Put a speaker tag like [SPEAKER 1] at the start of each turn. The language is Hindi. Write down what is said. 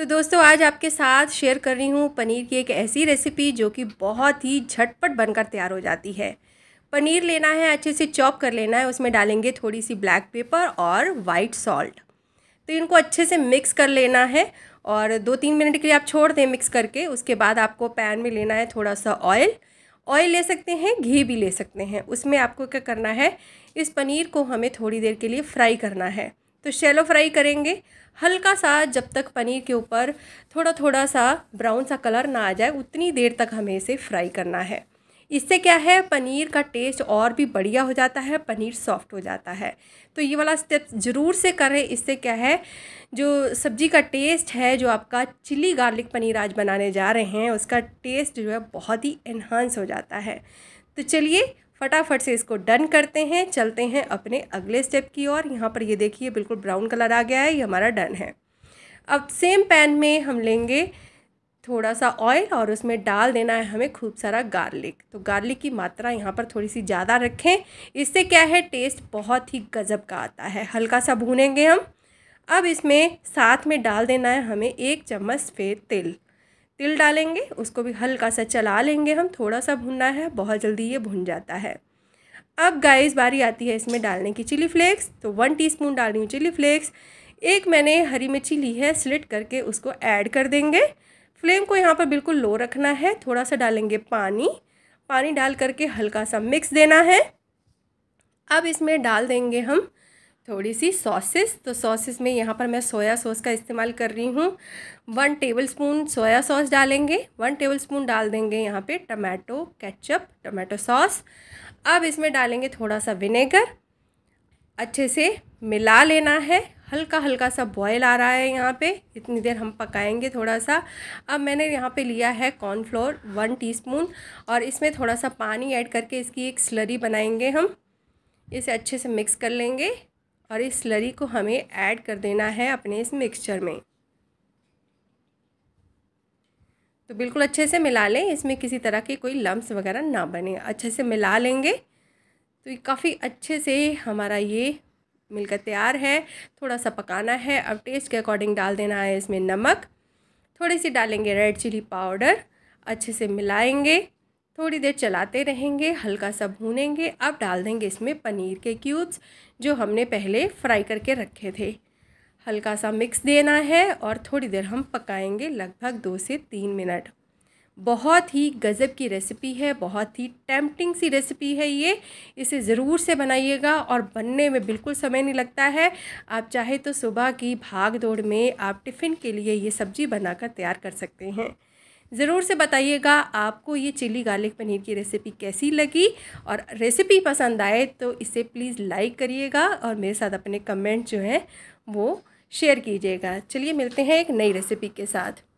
[SPEAKER 1] तो दोस्तों आज आपके साथ शेयर कर रही हूँ पनीर की एक ऐसी रेसिपी जो कि बहुत ही झटपट बनकर तैयार हो जाती है पनीर लेना है अच्छे से चॉप कर लेना है उसमें डालेंगे थोड़ी सी ब्लैक पेपर और वाइट सॉल्ट तो इनको अच्छे से मिक्स कर लेना है और दो तीन मिनट के लिए आप छोड़ दें मिक्स करके उसके बाद आपको पैन में लेना है थोड़ा सा ऑयल ऑयल ले सकते हैं घी भी ले सकते हैं उसमें आपको क्या करना है इस पनीर को हमें थोड़ी देर के लिए फ्राई करना है तो शैलो फ्राई करेंगे हल्का सा जब तक पनीर के ऊपर थोड़ा थोड़ा सा ब्राउन सा कलर ना आ जाए उतनी देर तक हमें इसे फ्राई करना है इससे क्या है पनीर का टेस्ट और भी बढ़िया हो जाता है पनीर सॉफ्ट हो जाता है तो ये वाला स्टेप ज़रूर से करें इससे क्या है जो सब्ज़ी का टेस्ट है जो आपका चिली गार्लिक पनीर आज बनाने जा रहे हैं उसका टेस्ट जो है बहुत ही इन्हांस हो जाता है तो चलिए फटाफट से इसको डन करते हैं चलते हैं अपने अगले स्टेप की ओर यहाँ पर ये देखिए बिल्कुल ब्राउन कलर आ गया है ये हमारा डन है अब सेम पैन में हम लेंगे थोड़ा सा ऑयल और उसमें डाल देना है हमें खूब सारा गार्लिक तो गार्लिक की मात्रा यहाँ पर थोड़ी सी ज़्यादा रखें इससे क्या है टेस्ट बहुत ही गज़ब का आता है हल्का सा भूनेंगे हम अब इसमें साथ में डाल देना है हमें एक चम्मच सफ़ेद तिल तिल डालेंगे उसको भी हल्का सा चला लेंगे हम थोड़ा सा भुनना है बहुत जल्दी ये भुन जाता है अब गाइस बारी आती है इसमें डालने की चिली फ्लेक्स तो वन टीस्पून डाल रही हूँ चिली फ्लेक्स एक मैंने हरी मिर्ची ली है स्लिट करके उसको ऐड कर देंगे फ्लेम को यहाँ पर बिल्कुल लो रखना है थोड़ा सा डालेंगे पानी पानी डाल करके हल्का सा मिक्स देना है अब इसमें डाल देंगे हम थोड़ी सी सॉसेस तो सॉसेस में यहाँ पर मैं सोया सॉस का इस्तेमाल कर रही हूँ one tablespoon soya sauce डालेंगे वन टेबल स्पून डाल देंगे यहाँ पे टमाटो केचप टमाटो सॉस अब इसमें डालेंगे थोड़ा सा विनेगर अच्छे से मिला लेना है हल्का हल्का सा बॉयल आ रहा है यहाँ पे इतनी देर हम पकाएंगे थोड़ा सा अब मैंने यहाँ पे लिया है कॉर्नफ्लोर वन टीस्पून और इसमें थोड़ा सा पानी ऐड करके इसकी एक स्लरी बनाएंगे हम इसे अच्छे से मिक्स कर लेंगे और इस स्लरी को हमें ऐड कर देना है अपने इस मिक्सचर में तो बिल्कुल अच्छे से मिला लें इसमें किसी तरह के कोई लम्ब वगैरह ना बने अच्छे से मिला लेंगे तो काफ़ी अच्छे से हमारा ये मिलकर तैयार है थोड़ा सा पकाना है अब टेस्ट के अकॉर्डिंग डाल देना है इसमें नमक थोड़ी सी डालेंगे रेड चिली पाउडर अच्छे से मिलाएंगे थोड़ी देर चलाते रहेंगे हल्का सा भूनेंगे अब डाल देंगे इसमें पनीर के क्यूब्स जो हमने पहले फ्राई करके रखे थे हल्का सा मिक्स देना है और थोड़ी देर हम पकाएंगे लगभग दो से तीन मिनट बहुत ही गज़ब की रेसिपी है बहुत ही टेम्पटिंग सी रेसिपी है ये इसे ज़रूर से बनाइएगा और बनने में बिल्कुल समय नहीं लगता है आप चाहे तो सुबह की भाग दौड़ में आप टिफ़िन के लिए ये सब्ज़ी बनाकर तैयार कर सकते हैं ज़रूर से बताइएगा आपको ये चिली गार्लिक पनीर की रेसिपी कैसी लगी और रेसिपी पसंद आए तो इसे प्लीज़ लाइक करिएगा और मेरे साथ अपने कमेंट जो हैं वो शेयर कीजिएगा चलिए मिलते हैं एक नई रेसिपी के साथ